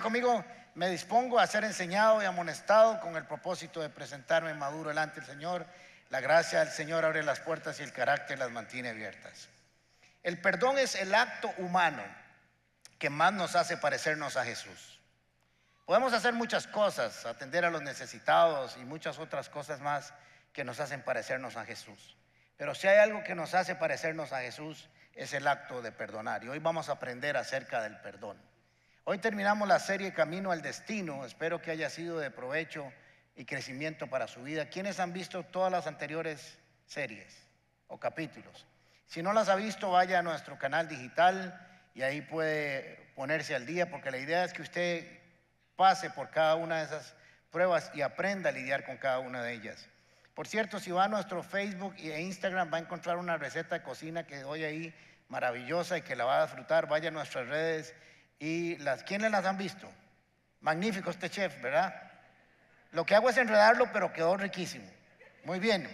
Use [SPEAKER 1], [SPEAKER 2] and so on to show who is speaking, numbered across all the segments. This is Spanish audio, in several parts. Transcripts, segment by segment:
[SPEAKER 1] conmigo, me dispongo a ser enseñado y amonestado con el propósito de presentarme maduro delante del Señor. La gracia del Señor abre las puertas y el carácter las mantiene abiertas. El perdón es el acto humano que más nos hace parecernos a Jesús. Podemos hacer muchas cosas, atender a los necesitados y muchas otras cosas más que nos hacen parecernos a Jesús. Pero si hay algo que nos hace parecernos a Jesús, es el acto de perdonar. Y hoy vamos a aprender acerca del perdón. Hoy terminamos la serie Camino al Destino. Espero que haya sido de provecho y crecimiento para su vida. ¿Quiénes han visto todas las anteriores series o capítulos? Si no las ha visto, vaya a nuestro canal digital y ahí puede ponerse al día, porque la idea es que usted pase por cada una de esas pruebas y aprenda a lidiar con cada una de ellas. Por cierto, si va a nuestro Facebook e Instagram, va a encontrar una receta de cocina que hoy ahí maravillosa y que la va a disfrutar. Vaya a nuestras redes y las, ¿quiénes las han visto? Magnífico este chef, ¿verdad? Lo que hago es enredarlo, pero quedó riquísimo. Muy bien.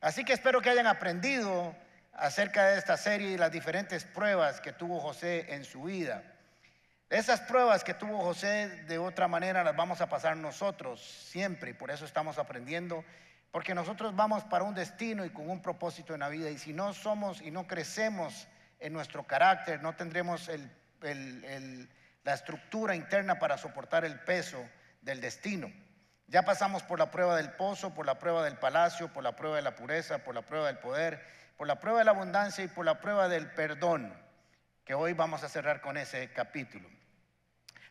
[SPEAKER 1] Así que espero que hayan aprendido acerca de esta serie y las diferentes pruebas que tuvo José en su vida. Esas pruebas que tuvo José de otra manera las vamos a pasar nosotros siempre por eso estamos aprendiendo, porque nosotros vamos para un destino y con un propósito en la vida y si no somos y no crecemos en nuestro carácter, no tendremos el la estructura interna para soportar el peso del destino. Ya pasamos por la prueba del pozo, por la prueba del palacio, por la prueba de la pureza, por la prueba del poder, por la prueba de la abundancia y por la prueba del perdón, que hoy vamos a cerrar con ese capítulo.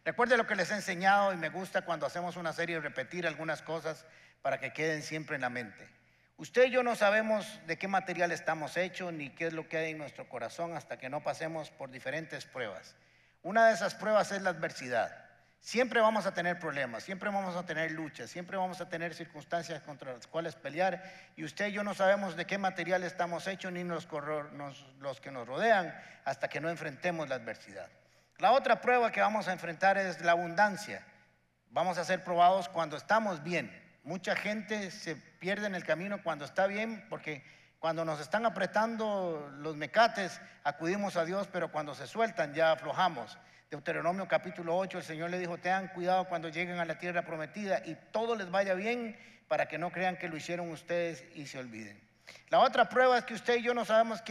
[SPEAKER 1] Recuerde lo que les he enseñado y me gusta cuando hacemos una serie repetir algunas cosas para que queden siempre en la mente. Usted y yo no sabemos de qué material estamos hechos ni qué es lo que hay en nuestro corazón hasta que no pasemos por diferentes pruebas. Una de esas pruebas es la adversidad. Siempre vamos a tener problemas, siempre vamos a tener luchas, siempre vamos a tener circunstancias contra las cuales pelear y usted y yo no sabemos de qué material estamos hechos ni los, los que nos rodean hasta que no enfrentemos la adversidad. La otra prueba que vamos a enfrentar es la abundancia. Vamos a ser probados cuando estamos bien, Mucha gente se pierde en el camino cuando está bien, porque cuando nos están apretando los mecates, acudimos a Dios, pero cuando se sueltan ya aflojamos. Deuteronomio capítulo 8, el Señor le dijo, tengan cuidado cuando lleguen a la tierra prometida y todo les vaya bien para que no crean que lo hicieron ustedes y se olviden. La otra prueba es que usted y yo no sabemos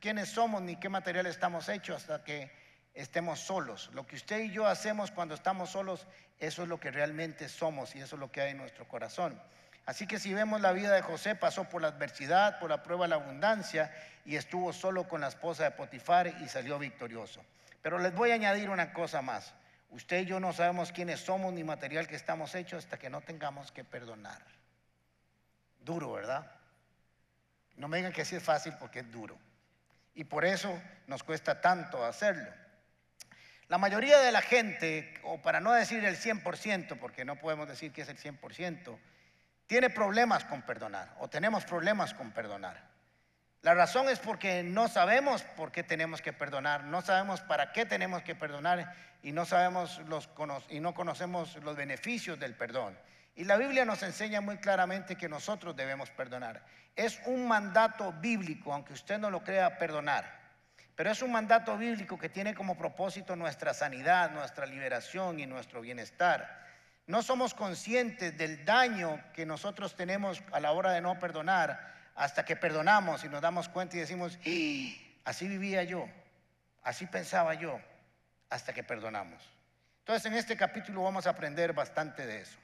[SPEAKER 1] quiénes somos ni qué material estamos hechos hasta que estemos solos. Lo que usted y yo hacemos cuando estamos solos, eso es lo que realmente somos y eso es lo que hay en nuestro corazón. Así que si vemos la vida de José, pasó por la adversidad, por la prueba de la abundancia y estuvo solo con la esposa de Potifar y salió victorioso. Pero les voy a añadir una cosa más. Usted y yo no sabemos quiénes somos ni material que estamos hechos hasta que no tengamos que perdonar. Duro, ¿verdad? No me digan que así es fácil porque es duro. Y por eso nos cuesta tanto hacerlo. La mayoría de la gente, o para no decir el 100%, porque no podemos decir que es el 100%, tiene problemas con perdonar o tenemos problemas con perdonar. La razón es porque no sabemos por qué tenemos que perdonar, no sabemos para qué tenemos que perdonar y no sabemos los y no conocemos los beneficios del perdón. Y la Biblia nos enseña muy claramente que nosotros debemos perdonar. Es un mandato bíblico, aunque usted no lo crea, perdonar. Pero es un mandato bíblico que tiene como propósito nuestra sanidad, nuestra liberación y nuestro bienestar. No somos conscientes del daño que nosotros tenemos a la hora de no perdonar hasta que perdonamos y nos damos cuenta y decimos, ¡Ah! así vivía yo, así pensaba yo, hasta que perdonamos. Entonces en este capítulo vamos a aprender bastante de eso.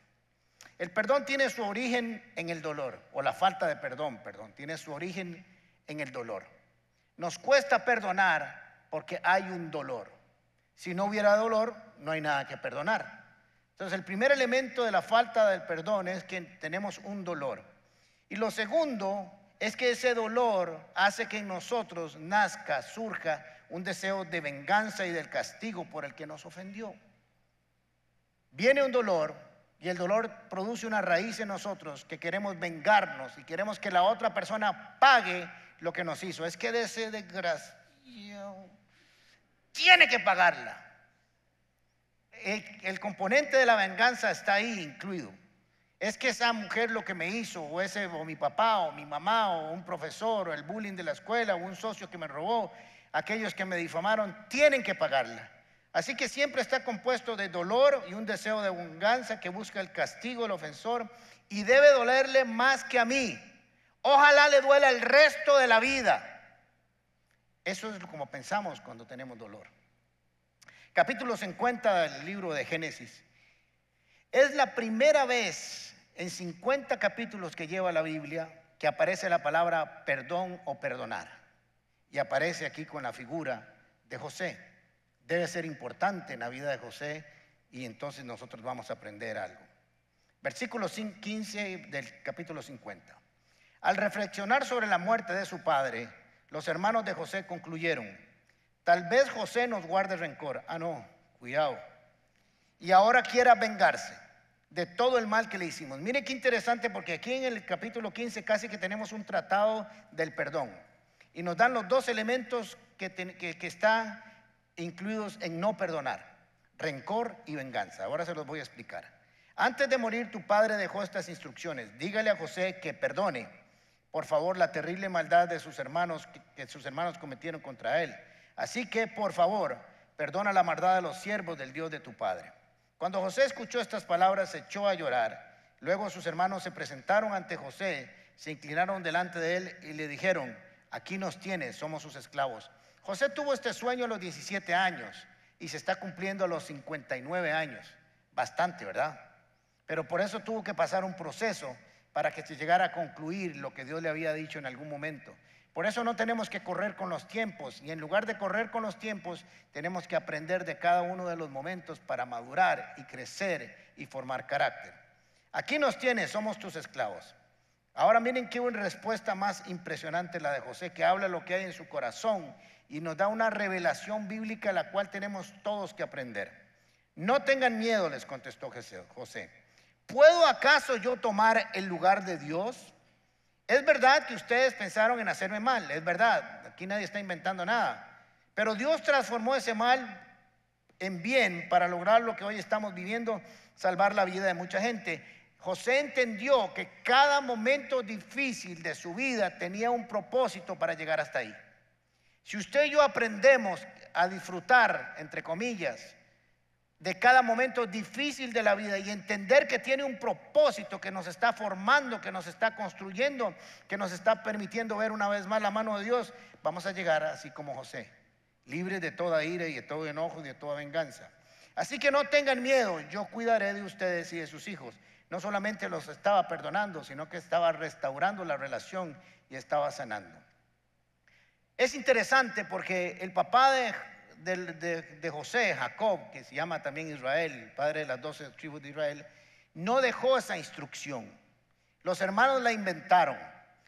[SPEAKER 1] El perdón tiene su origen en el dolor, o la falta de perdón, perdón, tiene su origen en el dolor. Nos cuesta perdonar porque hay un dolor. Si no hubiera dolor, no hay nada que perdonar. Entonces, el primer elemento de la falta del perdón es que tenemos un dolor. Y lo segundo es que ese dolor hace que en nosotros nazca, surja un deseo de venganza y del castigo por el que nos ofendió. Viene un dolor y el dolor produce una raíz en nosotros que queremos vengarnos y queremos que la otra persona pague lo que nos hizo. Es que de ese desgraciado tiene que pagarla. El, componente de la venganza está ahí incluido. Es que esa mujer lo que me hizo, o ese, o mi papá, o mi mamá, o un profesor, o el bullying de la escuela, o un socio que me robó, aquellos que me difamaron, tienen que pagarla. Así que siempre está compuesto de dolor y un deseo de venganza que busca el castigo del ofensor y debe dolerle más que a mí. Ojalá le duela el resto de la vida. Eso es como pensamos cuando tenemos dolor. Capítulo 50 del libro de Génesis. Es la primera vez en 50 capítulos que lleva la Biblia que aparece la palabra perdón o perdonar. Y aparece aquí con la figura de José. Debe ser importante en la vida de José y entonces nosotros vamos a aprender algo. Versículo 15 del capítulo 50. Al reflexionar sobre la muerte de su padre, los hermanos de José concluyeron, tal vez José nos guarde rencor. Ah, no, cuidado. Y ahora quiera vengarse de todo el mal que le hicimos. Mire qué interesante porque aquí en el capítulo 15 casi que tenemos un tratado del perdón. Y nos dan los dos elementos que, que están incluidos en no perdonar, rencor y venganza. Ahora se los voy a explicar. Antes de morir tu padre dejó estas instrucciones. Dígale a José que perdone por favor, la terrible maldad de sus hermanos que sus hermanos cometieron contra él. Así que, por favor, perdona la maldad de los siervos del Dios de tu padre. Cuando José escuchó estas palabras, se echó a llorar. Luego sus hermanos se presentaron ante José, se inclinaron delante de él y le dijeron, aquí nos tienes, somos sus esclavos. José tuvo este sueño a los 17 años y se está cumpliendo a los 59 años. Bastante, ¿verdad? Pero por eso tuvo que pasar un proceso para que se llegara a concluir lo que Dios le había dicho en algún momento. Por eso no tenemos que correr con los tiempos, y en lugar de correr con los tiempos, tenemos que aprender de cada uno de los momentos para madurar y crecer y formar carácter. Aquí nos tienes, somos tus esclavos. Ahora miren qué una respuesta más impresionante la de José, que habla lo que hay en su corazón y nos da una revelación bíblica la cual tenemos todos que aprender. No tengan miedo, les contestó José. ¿Puedo acaso yo tomar el lugar de Dios? Es verdad que ustedes pensaron en hacerme mal, es verdad, aquí nadie está inventando nada, pero Dios transformó ese mal en bien para lograr lo que hoy estamos viviendo, salvar la vida de mucha gente. José entendió que cada momento difícil de su vida tenía un propósito para llegar hasta ahí. Si usted y yo aprendemos a disfrutar, entre comillas, de cada momento difícil de la vida y entender que tiene un propósito que nos está formando, que nos está construyendo, que nos está permitiendo ver una vez más la mano de Dios, vamos a llegar así como José, Libre de toda ira y de todo enojo y de toda venganza. Así que no tengan miedo, yo cuidaré de ustedes y de sus hijos. No solamente los estaba perdonando, sino que estaba restaurando la relación y estaba sanando. Es interesante porque el papá de de, José, Jacob, que se llama también Israel, padre de las doce tribus de Israel, no dejó esa instrucción. Los hermanos la inventaron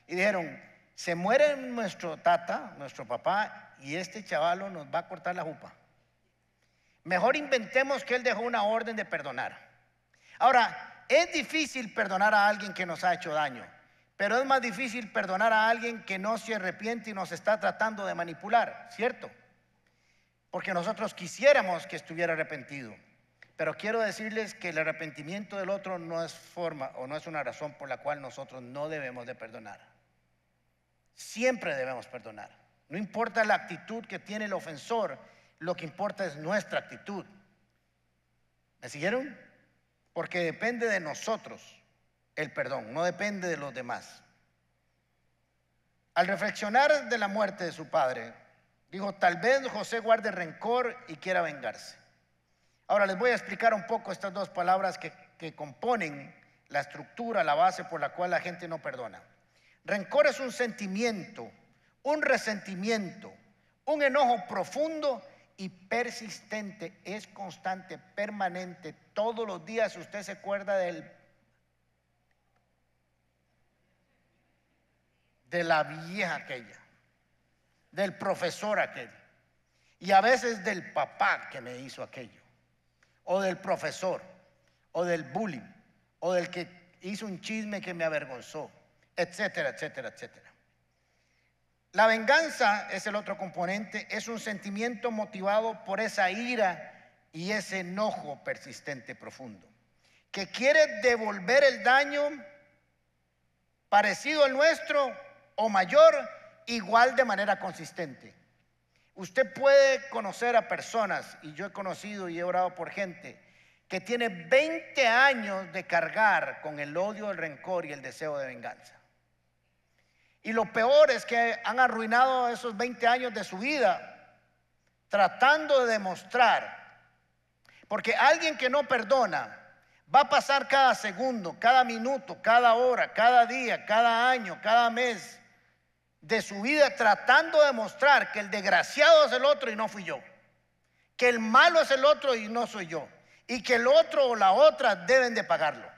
[SPEAKER 1] y dijeron, se muere nuestro tata, nuestro papá, y este chavalo nos va a cortar la jupa. Mejor inventemos que él dejó una orden de perdonar. Ahora, es difícil perdonar a alguien que nos ha hecho daño, pero es más difícil perdonar a alguien que no se arrepiente y nos está tratando de manipular, ¿cierto? porque nosotros quisiéramos que estuviera arrepentido. Pero quiero decirles que el arrepentimiento del otro no es forma o no es una razón por la cual nosotros no debemos de perdonar. Siempre debemos perdonar. No importa la actitud que tiene el ofensor, lo que importa es nuestra actitud. ¿Me siguieron? Porque depende de nosotros el perdón, no depende de los demás. Al reflexionar de la muerte de su padre, Dijo, tal vez José guarde rencor y quiera vengarse. Ahora les voy a explicar un poco estas dos palabras que, componen la estructura, la base por la cual la gente no perdona. Rencor es un sentimiento, un resentimiento, un enojo profundo y persistente, es constante, permanente. Todos los días usted se acuerda del, de la vieja aquella del profesor aquel y a veces del papá que me hizo aquello, o del profesor, o del bullying, o del que hizo un chisme que me avergonzó, etcétera, etcétera, etcétera. La venganza es el otro componente, es un sentimiento motivado por esa ira y ese enojo persistente profundo, que quiere devolver el daño parecido al nuestro o mayor igual de manera consistente. Usted puede conocer a personas, y yo he conocido y he orado por gente, que tiene 20 años de cargar con el odio, el rencor y el deseo de venganza. Y lo peor es que han arruinado esos 20 años de su vida tratando de demostrar. Porque alguien que no perdona va a pasar cada segundo, cada minuto, cada hora, cada día, cada año, cada mes de su vida tratando de mostrar que el desgraciado es el otro y no fui yo, que el malo es el otro y no soy yo, y que el otro o la otra deben de pagarlo.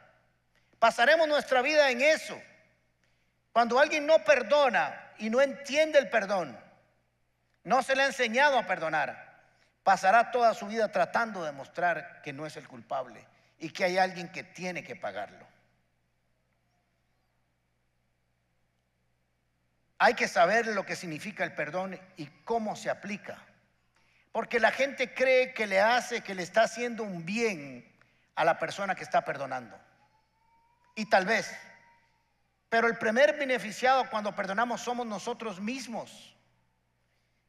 [SPEAKER 1] Pasaremos nuestra vida en eso. Cuando alguien no perdona y no entiende el perdón, no se le ha enseñado a perdonar, pasará toda su vida tratando de mostrar que no es el culpable y que hay alguien que tiene que pagarlo. Hay que saber lo que significa el perdón y cómo se aplica. Porque la gente cree que le hace, que le está haciendo un bien a la persona que está perdonando. Y tal vez. Pero el primer beneficiado cuando perdonamos somos nosotros mismos.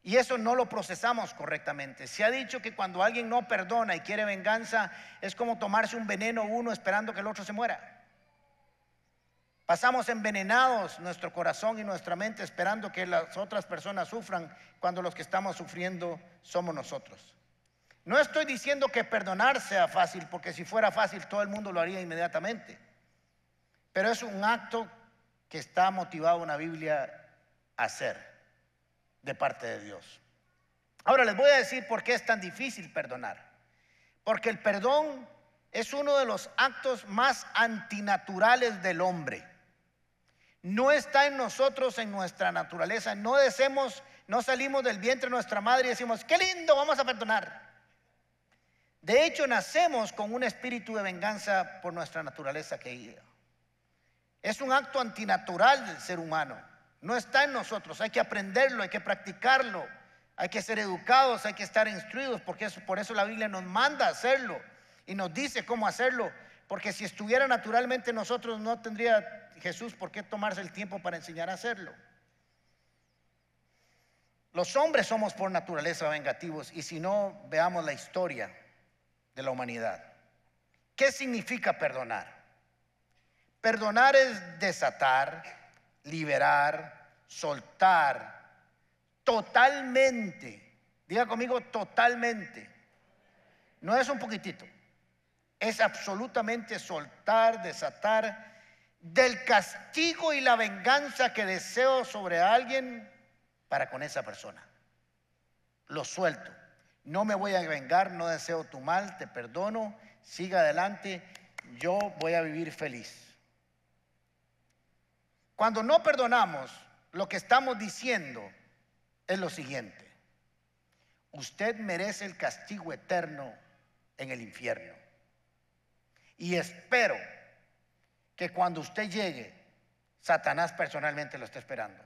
[SPEAKER 1] Y eso no lo procesamos correctamente. Se ha dicho que cuando alguien no perdona y quiere venganza, es como tomarse un veneno uno esperando que el otro se muera. Pasamos envenenados nuestro corazón y nuestra mente esperando que las otras personas sufran cuando los que estamos sufriendo somos nosotros. No estoy diciendo que perdonar sea fácil, porque si fuera fácil todo el mundo lo haría inmediatamente. Pero es un acto que está motivado una Biblia a hacer de parte de Dios. Ahora les voy a decir por qué es tan difícil perdonar. Porque el perdón es uno de los actos más antinaturales del hombre no está en nosotros, en nuestra naturaleza. No decemos, no salimos del vientre de nuestra madre y decimos, qué lindo, vamos a perdonar. De hecho, nacemos con un espíritu de venganza por nuestra naturaleza querida. Es un acto antinatural del ser humano. No está en nosotros, hay que aprenderlo, hay que practicarlo, hay que ser educados, hay que estar instruidos, porque por eso la Biblia nos manda a hacerlo y nos dice cómo hacerlo, porque si estuviera naturalmente nosotros no tendría Jesús, ¿por qué tomarse el tiempo para enseñar a hacerlo? Los hombres somos por naturaleza vengativos y si no, veamos la historia de la humanidad. ¿Qué significa perdonar? Perdonar es desatar, liberar, soltar totalmente. Diga conmigo, totalmente. No es un poquitito. Es absolutamente soltar, desatar, del castigo y la venganza que deseo sobre alguien para con esa persona. Lo suelto. No me voy a vengar, no deseo tu mal, te perdono, siga adelante, yo voy a vivir feliz. Cuando no perdonamos, lo que estamos diciendo es lo siguiente. Usted merece el castigo eterno en el infierno. Y espero que cuando usted llegue, Satanás personalmente lo está esperando.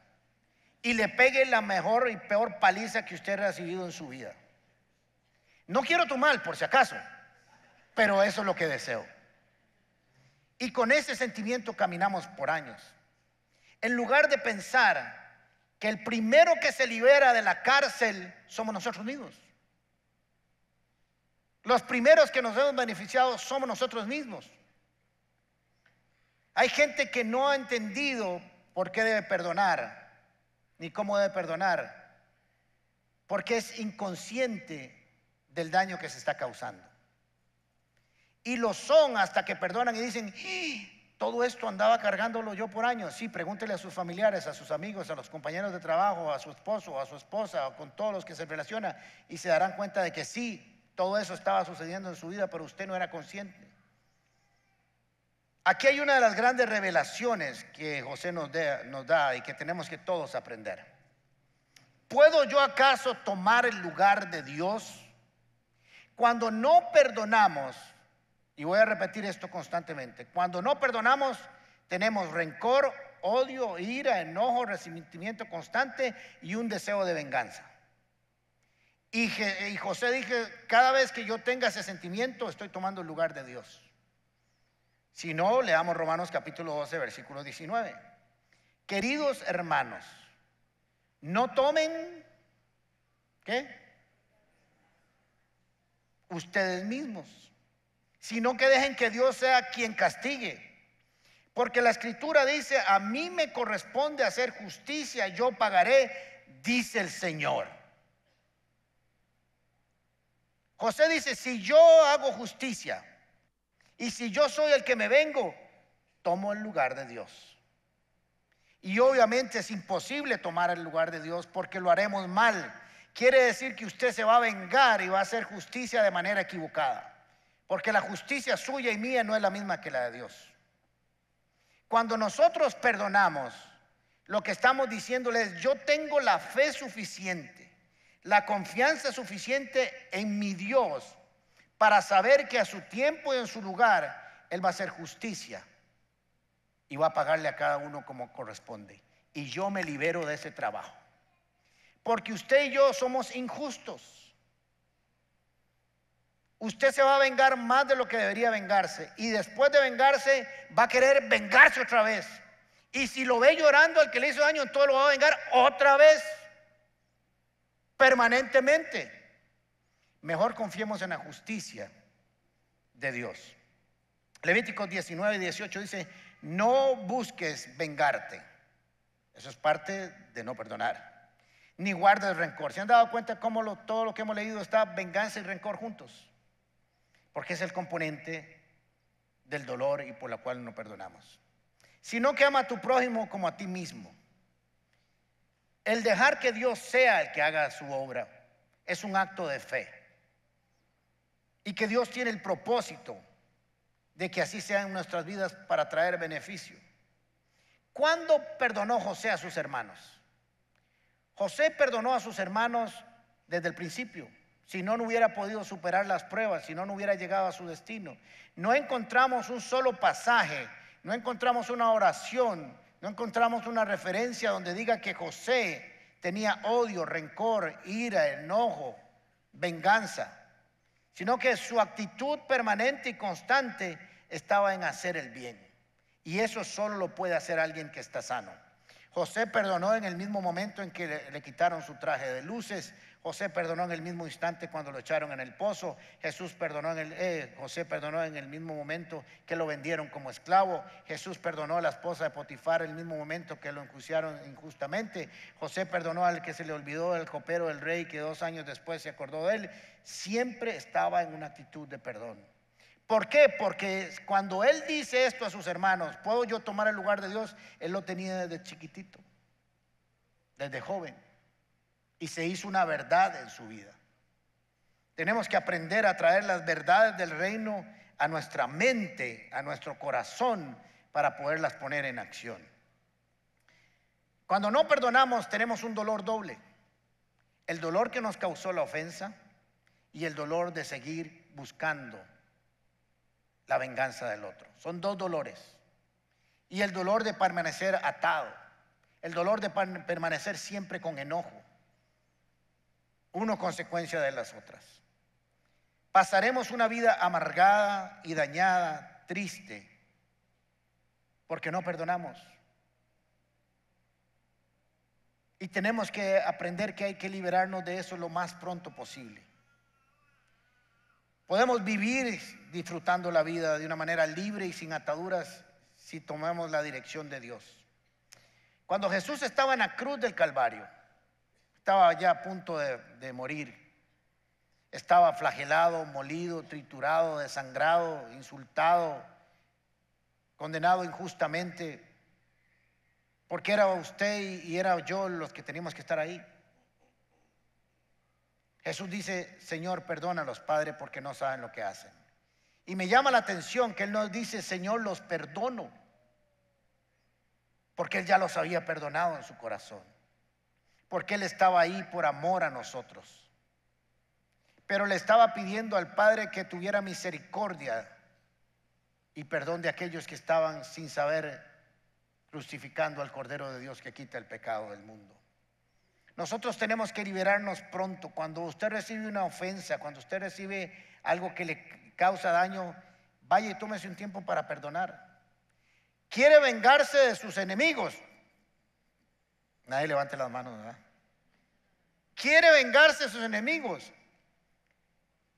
[SPEAKER 1] Y le pegue la mejor y peor paliza que usted ha recibido en su vida. No quiero tu mal, por si acaso, pero eso es lo que deseo. Y con ese sentimiento caminamos por años. En lugar de pensar que el primero que se libera de la cárcel somos nosotros mismos. Los primeros que nos hemos beneficiado somos nosotros mismos. Hay gente que no ha entendido por qué debe perdonar, ni cómo debe perdonar, porque es inconsciente del daño que se está causando. Y lo son hasta que perdonan y dicen, ¡Ah! todo esto andaba cargándolo yo por años. Sí, pregúntele a sus familiares, a sus amigos, a los compañeros de trabajo, a su esposo, a su esposa, o con todos los que se relacionan y se darán cuenta de que sí, todo eso estaba sucediendo en su vida, pero usted no era consciente. Aquí hay una de las grandes revelaciones que José nos, da y que tenemos que todos aprender. ¿Puedo yo acaso tomar el lugar de Dios? Cuando no perdonamos, y voy a repetir esto constantemente, cuando no perdonamos tenemos rencor, odio, ira, enojo, resentimiento constante y un deseo de venganza. Y, José dije, cada vez que yo tenga ese sentimiento estoy tomando el lugar de Dios. Si no, leamos Romanos capítulo 12, versículo 19. Queridos hermanos, no tomen, ¿qué? Ustedes mismos, sino que dejen que Dios sea quien castigue. Porque la escritura dice, a mí me corresponde hacer justicia, yo pagaré, dice el Señor. José dice, si yo hago justicia, y si yo soy el que me vengo, tomo el lugar de Dios. Y obviamente es imposible tomar el lugar de Dios porque lo haremos mal. Quiere decir que usted se va a vengar y va a hacer justicia de manera equivocada. Porque la justicia suya y mía no es la misma que la de Dios. Cuando nosotros perdonamos, lo que estamos diciéndole es, yo tengo la fe suficiente, la confianza suficiente en mi Dios para saber que a su tiempo y en su lugar Él va a hacer justicia y va a pagarle a cada uno como corresponde. Y yo me libero de ese trabajo. Porque usted y yo somos injustos. Usted se va a vengar más de lo que debería vengarse. Y después de vengarse, va a querer vengarse otra vez. Y si lo ve llorando al que le hizo daño, entonces lo va a vengar otra vez. Permanentemente. Mejor confiemos en la justicia de Dios. Levítico 19, 18 dice, no busques vengarte. Eso es parte de no perdonar. Ni guardes rencor. ¿Se han dado cuenta cómo todo lo que hemos leído está venganza y rencor juntos? Porque es el componente del dolor y por la cual no perdonamos. Sino que ama a tu prójimo como a ti mismo. El dejar que Dios sea el que haga su obra es un acto de fe. Y que Dios tiene el propósito de que así sean nuestras vidas para traer beneficio. ¿Cuándo perdonó José a sus hermanos? José perdonó a sus hermanos desde el principio. Si no, no hubiera podido superar las pruebas, si no, no hubiera llegado a su destino. No encontramos un solo pasaje, no encontramos una oración, no encontramos una referencia donde diga que José tenía odio, rencor, ira, enojo, venganza sino que su actitud permanente y constante estaba en hacer el bien. Y eso solo lo puede hacer alguien que está sano. José perdonó en el mismo momento en que le, le quitaron su traje de luces José perdonó en el mismo instante cuando lo echaron en el pozo. Jesús perdonó en el, eh, José perdonó en el mismo momento que lo vendieron como esclavo. Jesús perdonó a la esposa de Potifar el mismo momento que lo enjuiciaron injustamente. José perdonó al que se le olvidó el copero del rey que dos años después se acordó de él. Siempre estaba en una actitud de perdón. ¿Por qué? Porque cuando él dice esto a sus hermanos, ¿puedo yo tomar el lugar de Dios? Él lo tenía desde chiquitito, desde joven y se hizo una verdad en su vida. Tenemos que aprender a traer las verdades del reino a nuestra mente, a nuestro corazón, para poderlas poner en acción. Cuando no perdonamos tenemos un dolor doble. El dolor que nos causó la ofensa y el dolor de seguir buscando la venganza del otro. Son dos dolores. Y el dolor de permanecer atado. El dolor de permanecer siempre con enojo uno consecuencia de las otras. Pasaremos una vida amargada y dañada, triste, porque no perdonamos. Y tenemos que aprender que hay que liberarnos de eso lo más pronto posible. Podemos vivir disfrutando la vida de una manera libre y sin ataduras si tomamos la dirección de Dios. Cuando Jesús estaba en la cruz del Calvario, estaba ya a punto de, morir. Estaba flagelado, molido, triturado, desangrado, insultado, condenado injustamente, porque era usted y era yo los que teníamos que estar ahí. Jesús dice, Señor, perdona a los padres porque no saben lo que hacen. Y me llama la atención que Él nos dice, Señor, los perdono, porque Él ya los había perdonado en su corazón porque Él estaba ahí por amor a nosotros. Pero le estaba pidiendo al Padre que tuviera misericordia y perdón de aquellos que estaban sin saber crucificando al Cordero de Dios que quita el pecado del mundo. Nosotros tenemos que liberarnos pronto. Cuando usted recibe una ofensa, cuando usted recibe algo que le causa daño, vaya y tómese un tiempo para perdonar. Quiere vengarse de sus enemigos, Nadie levante las manos, ¿verdad? Quiere vengarse a sus enemigos.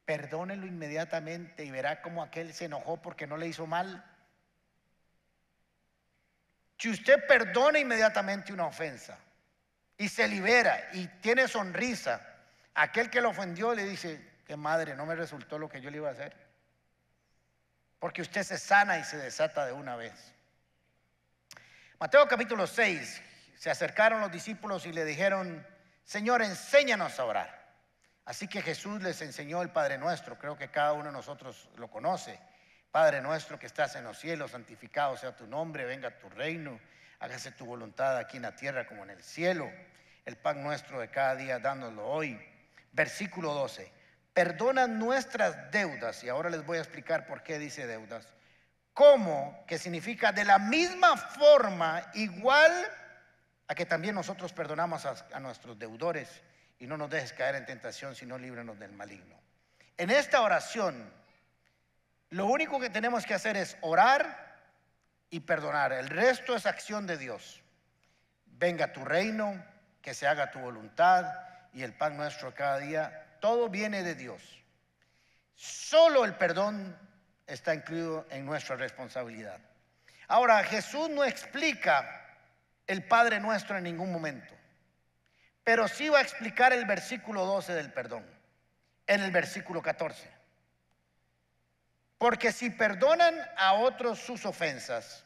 [SPEAKER 1] Perdónelo inmediatamente y verá cómo aquel se enojó porque no le hizo mal. Si usted perdona inmediatamente una ofensa y se libera y tiene sonrisa, aquel que lo ofendió le dice, qué madre, no me resultó lo que yo le iba a hacer. Porque usted se sana y se desata de una vez. Mateo capítulo 6, se acercaron los discípulos y le dijeron, Señor, enséñanos a orar. Así que Jesús les enseñó el Padre Nuestro, creo que cada uno de nosotros lo conoce. Padre nuestro que estás en los cielos, santificado sea tu nombre, venga tu reino, hágase tu voluntad aquí en la tierra como en el cielo. El pan nuestro de cada día, dándolo hoy. Versículo 12. Perdona nuestras deudas, y ahora les voy a explicar por qué dice deudas. ¿Cómo? Que significa de la misma forma, igual a que también nosotros perdonamos a, nuestros deudores y no nos dejes caer en tentación, sino líbranos del maligno. En esta oración, lo único que tenemos que hacer es orar y perdonar. El resto es acción de Dios. Venga tu reino, que se haga tu voluntad y el pan nuestro cada día. Todo viene de Dios. Solo el perdón está incluido en nuestra responsabilidad. Ahora, Jesús no explica el Padre nuestro en ningún momento. Pero sí va a explicar el versículo 12 del perdón, en el versículo 14. Porque si perdonan a otros sus ofensas,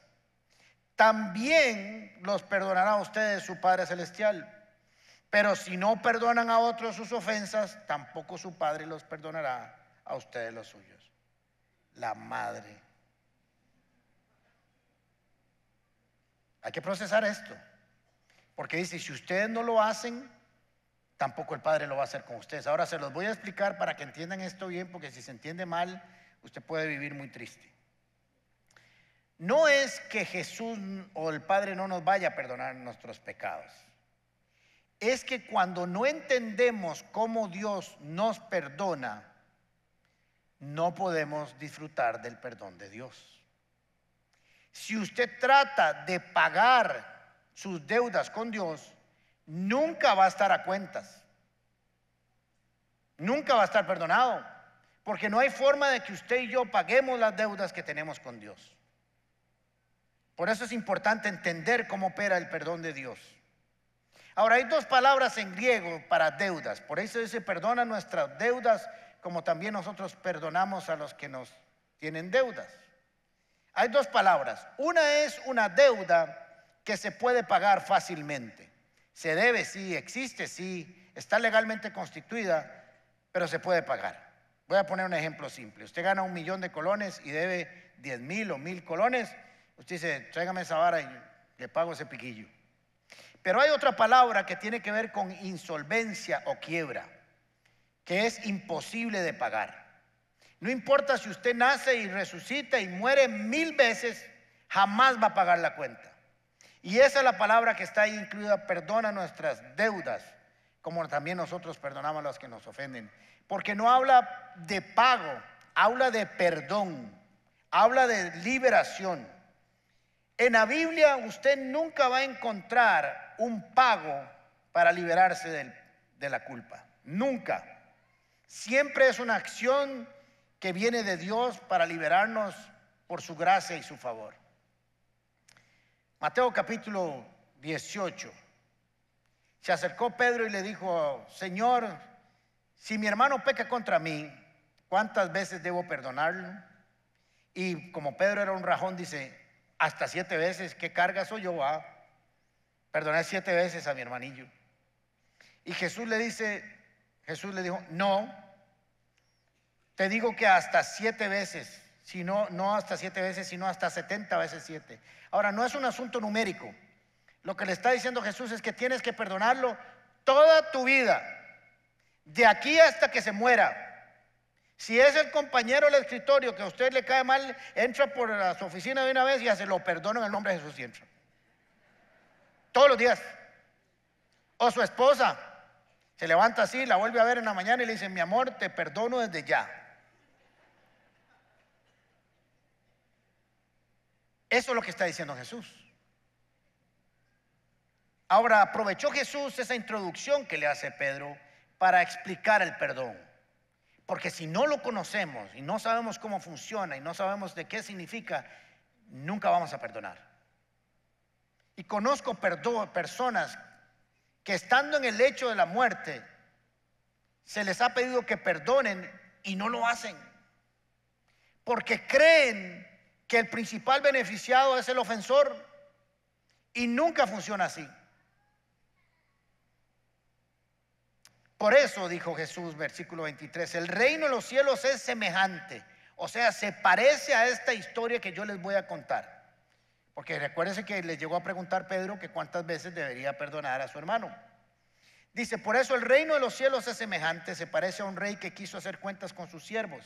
[SPEAKER 1] también los perdonará a ustedes su Padre Celestial. Pero si no perdonan a otros sus ofensas, tampoco su Padre los perdonará a ustedes los suyos. La madre Hay que procesar esto. Porque dice, si ustedes no lo hacen, tampoco el Padre lo va a hacer con ustedes. Ahora se los voy a explicar para que entiendan esto bien, porque si se entiende mal, usted puede vivir muy triste. No es que Jesús o el Padre no nos vaya a perdonar nuestros pecados. Es que cuando no entendemos cómo Dios nos perdona, no podemos disfrutar del perdón de Dios. Si usted trata de pagar sus deudas con Dios, nunca va a estar a cuentas. Nunca va a estar perdonado. Porque no hay forma de que usted y yo paguemos las deudas que tenemos con Dios. Por eso es importante entender cómo opera el perdón de Dios. Ahora, hay dos palabras en griego para deudas. Por eso dice, perdona nuestras deudas como también nosotros perdonamos a los que nos tienen deudas. Hay dos palabras. Una es una deuda que se puede pagar fácilmente. Se debe, sí, existe, sí, está legalmente constituida, pero se puede pagar. Voy a poner un ejemplo simple. Usted gana un millón de colones y debe diez mil o mil colones. Usted dice, tráigame esa vara y le pago ese piquillo. Pero hay otra palabra que tiene que ver con insolvencia o quiebra, que es imposible de pagar. No importa si usted nace y resucita y muere mil veces, jamás va a pagar la cuenta. Y esa es la palabra que está ahí incluida, perdona nuestras deudas, como también nosotros perdonamos a los que nos ofenden. Porque no habla de pago, habla de perdón, habla de liberación. En la Biblia usted nunca va a encontrar un pago para liberarse de la culpa. Nunca. Siempre es una acción que viene de Dios para liberarnos por su gracia y su favor. Mateo capítulo 18. Se acercó Pedro y le dijo, Señor, si mi hermano peca contra mí, ¿cuántas veces debo perdonarlo? Y como Pedro era un rajón, dice, hasta siete veces, ¿qué carga soy yo? Ah? perdoné siete veces a mi hermanillo. Y Jesús le dice, Jesús le dijo, no, te digo que hasta siete veces, si no, hasta siete veces, sino hasta setenta veces siete. Ahora, no es un asunto numérico. Lo que le está diciendo Jesús es que tienes que perdonarlo toda tu vida, de aquí hasta que se muera. Si es el compañero del escritorio que a usted le cae mal, entra por su oficina de una vez y ya se lo perdono en el nombre de Jesús y entra. Todos los días. O su esposa se levanta así, la vuelve a ver en la mañana y le dice, mi amor, te perdono desde ya. Eso es lo que está diciendo Jesús. Ahora aprovechó Jesús esa introducción que le hace Pedro para explicar el perdón. Porque si no lo conocemos y no sabemos cómo funciona y no sabemos de qué significa, nunca vamos a perdonar. Y conozco personas que estando en el hecho de la muerte, se les ha pedido que perdonen y no lo hacen. Porque creen que el principal beneficiado es el ofensor y nunca funciona así. Por eso dijo Jesús, versículo 23, el reino de los cielos es semejante, o sea, se parece a esta historia que yo les voy a contar. Porque recuérdense que les llegó a preguntar Pedro que cuántas veces debería perdonar a su hermano. Dice, por eso el reino de los cielos es semejante, se parece a un rey que quiso hacer cuentas con sus siervos.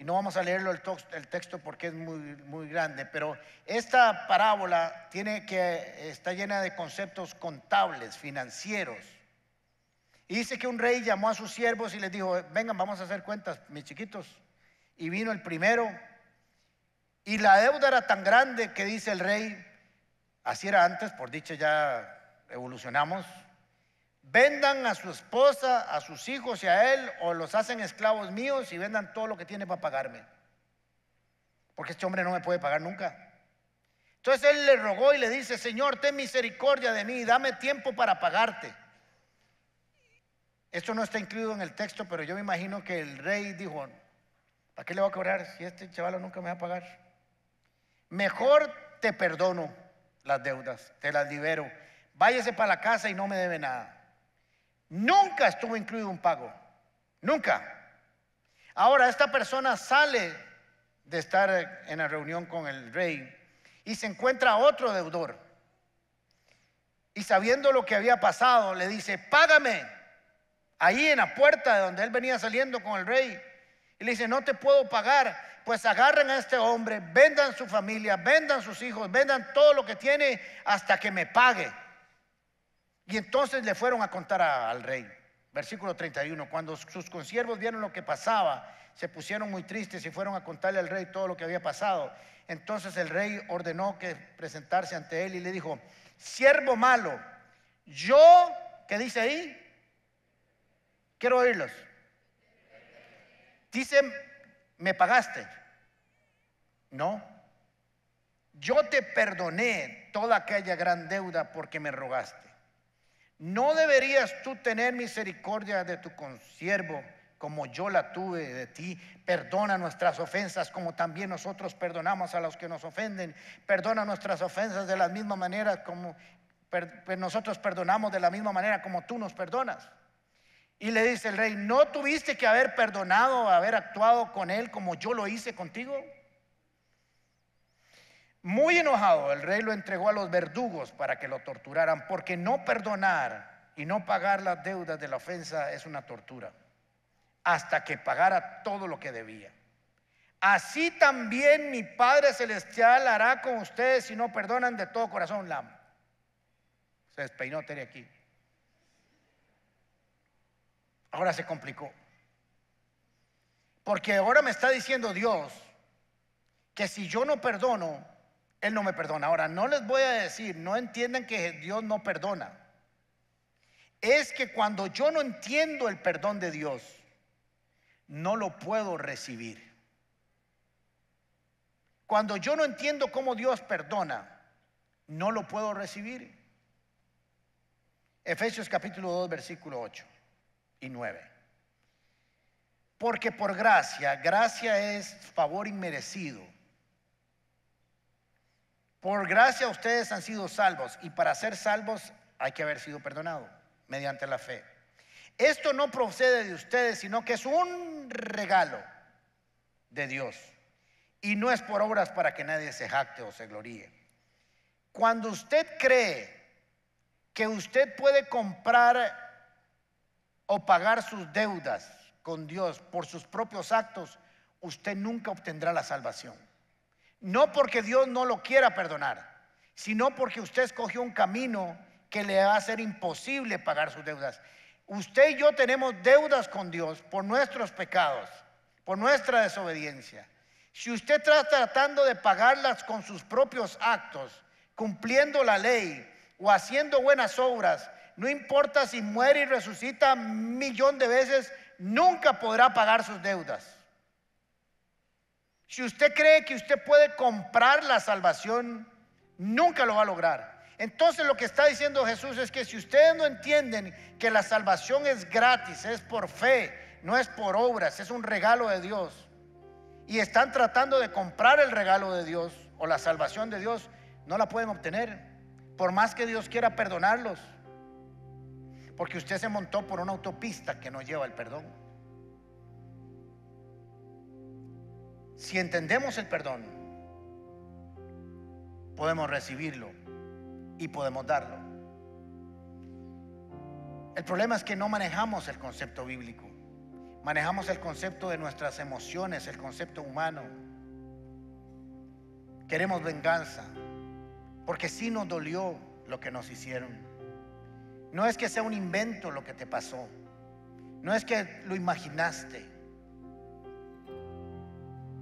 [SPEAKER 1] Y no vamos a leerlo el, texto porque es muy, muy grande, pero esta parábola tiene que, está llena de conceptos contables, financieros. Y dice que un rey llamó a sus siervos y les dijo, vengan, vamos a hacer cuentas, mis chiquitos. Y vino el primero. Y la deuda era tan grande que dice el rey, así era antes, por dicho ya evolucionamos, vendan a su esposa, a sus hijos y a él, o los hacen esclavos míos y vendan todo lo que tiene para pagarme. Porque este hombre no me puede pagar nunca. Entonces él le rogó y le dice, Señor, ten misericordia de mí, dame tiempo para pagarte. Esto no está incluido en el texto, pero yo me imagino que el rey dijo, ¿para qué le voy a cobrar si este chaval nunca me va a pagar? Mejor te perdono las deudas, te las libero. Váyase para la casa y no me debe nada. Nunca estuvo incluido un pago. Nunca. Ahora esta persona sale de estar en la reunión con el rey y se encuentra otro deudor. Y sabiendo lo que había pasado, le dice, págame. Ahí en la puerta de donde él venía saliendo con el rey. Y le dice, no te puedo pagar. Pues agarren a este hombre, vendan su familia, vendan sus hijos, vendan todo lo que tiene hasta que me pague. Y entonces le fueron a contar al rey. Versículo 31, cuando sus consiervos vieron lo que pasaba, se pusieron muy tristes y fueron a contarle al rey todo lo que había pasado. Entonces el rey ordenó que presentarse ante él y le dijo, siervo malo, yo, ¿qué dice ahí? Quiero oírlos. Dice, me pagaste. No. Yo te perdoné toda aquella gran deuda porque me rogaste. ¿No deberías tú tener misericordia de tu consiervo como yo la tuve de ti? Perdona nuestras ofensas como también nosotros perdonamos a los que nos ofenden. Perdona nuestras ofensas de la misma manera como pues nosotros perdonamos de la misma manera como tú nos perdonas. Y le dice el rey, ¿no tuviste que haber perdonado, haber actuado con él como yo lo hice contigo? Muy enojado, el rey lo entregó a los verdugos para que lo torturaran, porque no perdonar y no pagar las deudas de la ofensa es una tortura, hasta que pagara todo lo que debía. Así también mi Padre Celestial hará con ustedes si no perdonan de todo corazón. la Se despeinó Tere aquí. Ahora se complicó. Porque ahora me está diciendo Dios que si yo no perdono, él no me perdona. Ahora, no les voy a decir, no entiendan que Dios no perdona. Es que cuando yo no entiendo el perdón de Dios, no lo puedo recibir. Cuando yo no entiendo cómo Dios perdona, no lo puedo recibir. Efesios capítulo 2, versículo 8 y 9. Porque por gracia, gracia es favor inmerecido por gracia ustedes han sido salvos y para ser salvos hay que haber sido perdonado mediante la fe. Esto no procede de ustedes, sino que es un regalo de Dios. Y no es por obras para que nadie se jacte o se gloríe. Cuando usted cree que usted puede comprar o pagar sus deudas con Dios por sus propios actos, usted nunca obtendrá la salvación. No porque Dios no lo quiera perdonar, sino porque usted escogió un camino que le va a ser imposible pagar sus deudas. Usted y yo tenemos deudas con Dios por nuestros pecados, por nuestra desobediencia. Si usted está tratando de pagarlas con sus propios actos, cumpliendo la ley o haciendo buenas obras, no importa si muere y resucita un millón de veces, nunca podrá pagar sus deudas. Si usted cree que usted puede comprar la salvación, nunca lo va a lograr. Entonces lo que está diciendo Jesús es que si ustedes no entienden que la salvación es gratis, es por fe, no es por obras, es un regalo de Dios, y están tratando de comprar el regalo de Dios o la salvación de Dios, no la pueden obtener, por más que Dios quiera perdonarlos, porque usted se montó por una autopista que no lleva el perdón. Si entendemos el perdón, podemos recibirlo y podemos darlo. El problema es que no manejamos el concepto bíblico. Manejamos el concepto de nuestras emociones, el concepto humano. Queremos venganza, porque sí nos dolió lo que nos hicieron. No es que sea un invento lo que te pasó, no es que lo imaginaste.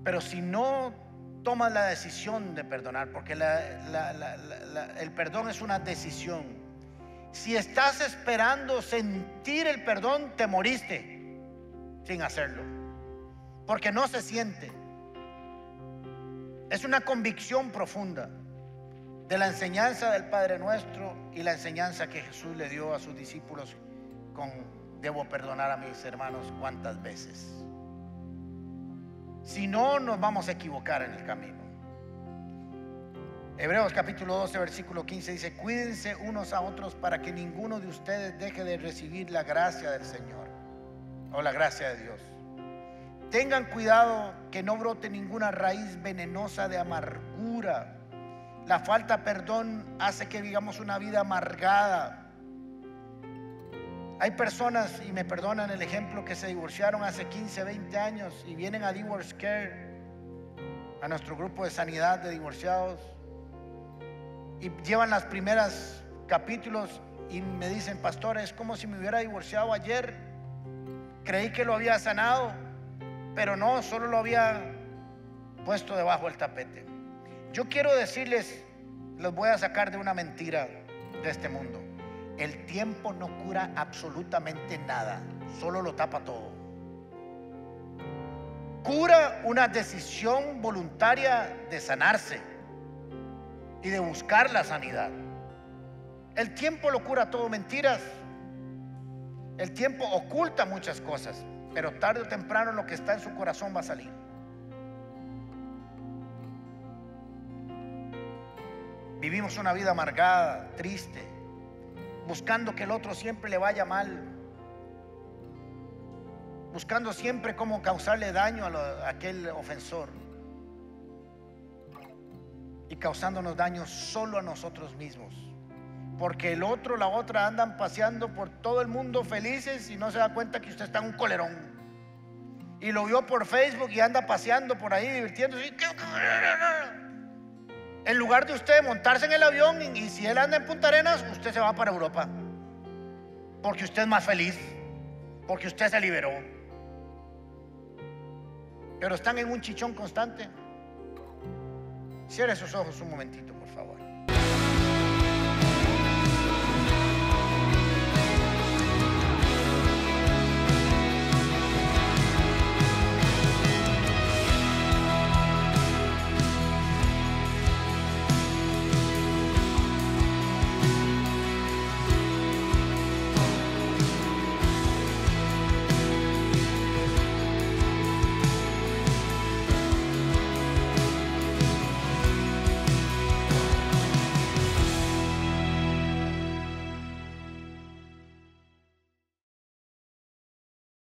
[SPEAKER 1] Pero si no tomas la decisión de perdonar, porque el perdón es una decisión, si estás esperando sentir el perdón, te moriste sin hacerlo, porque no se siente. Es una convicción profunda de la enseñanza del Padre Nuestro y la enseñanza que Jesús le dio a sus discípulos con debo perdonar a mis hermanos cuántas veces. Si no, nos vamos a equivocar en el camino. Hebreos capítulo 12, versículo 15 dice, cuídense unos a otros para que ninguno de ustedes deje de recibir la gracia del Señor o la gracia de Dios. Tengan cuidado que no brote ninguna raíz venenosa de amargura. La falta de perdón hace que vivamos una vida amargada. Hay personas, y me perdonan el ejemplo, que se divorciaron hace 15, 20 años y vienen a Divorce Care, a nuestro grupo de sanidad de divorciados, y llevan las primeras capítulos y me dicen, pastor, es como si me hubiera divorciado ayer. Creí que lo había sanado, pero no, solo lo había puesto debajo del tapete. Yo quiero decirles, los voy a sacar de una mentira de este mundo. El tiempo no cura absolutamente nada, solo lo tapa todo. Cura una decisión voluntaria de sanarse y de buscar la sanidad. El tiempo lo cura todo, mentiras. El tiempo oculta muchas cosas, pero tarde o temprano lo que está en su corazón va a salir. Vivimos una vida amargada, triste, buscando que el otro siempre le vaya mal, buscando siempre cómo causarle daño a, aquel ofensor y causándonos daño solo a nosotros mismos. Porque el otro, la otra andan paseando por todo el mundo felices y no se da cuenta que usted está en un colerón. Y lo vio por Facebook y anda paseando por ahí divirtiéndose. En lugar de usted montarse en el avión y si él anda en Punta Arenas, usted se va para Europa. Porque usted es más feliz. Porque usted se liberó. Pero están en un chichón constante. Cierre sus ojos un momentito.